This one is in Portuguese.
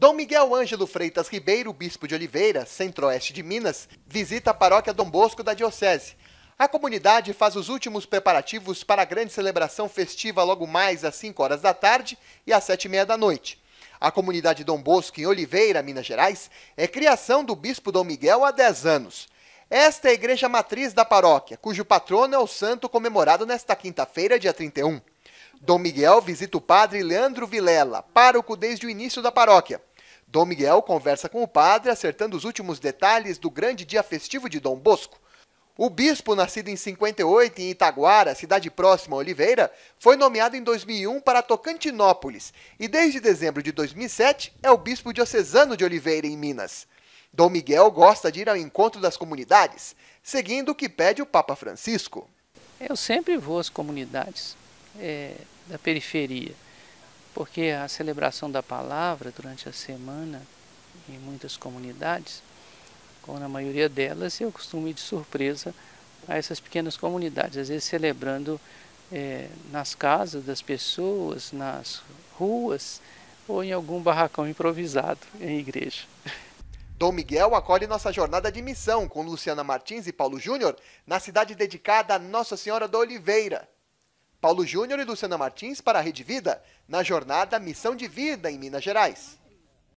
Dom Miguel Ângelo Freitas Ribeiro, bispo de Oliveira, centro-oeste de Minas, visita a paróquia Dom Bosco da Diocese. A comunidade faz os últimos preparativos para a grande celebração festiva logo mais às 5 horas da tarde e às 7 e meia da noite. A comunidade Dom Bosco, em Oliveira, Minas Gerais, é criação do bispo Dom Miguel há 10 anos. Esta é a igreja matriz da paróquia, cujo patrono é o santo comemorado nesta quinta-feira, dia 31. Dom Miguel visita o padre Leandro Vilela, pároco desde o início da paróquia. Dom Miguel conversa com o padre, acertando os últimos detalhes do grande dia festivo de Dom Bosco. O bispo, nascido em 58 em Itaguara, cidade próxima a Oliveira, foi nomeado em 2001 para Tocantinópolis e desde dezembro de 2007 é o bispo diocesano de Oliveira, em Minas. Dom Miguel gosta de ir ao encontro das comunidades, seguindo o que pede o Papa Francisco. Eu sempre vou às comunidades é, da periferia porque a celebração da palavra durante a semana em muitas comunidades, ou na maioria delas, eu costumo ir de surpresa a essas pequenas comunidades, às vezes celebrando é, nas casas das pessoas, nas ruas ou em algum barracão improvisado em igreja. Dom Miguel acolhe nossa jornada de missão com Luciana Martins e Paulo Júnior na cidade dedicada a Nossa Senhora da Oliveira, Paulo Júnior e Luciana Martins para a Rede Vida, na jornada Missão de Vida em Minas Gerais.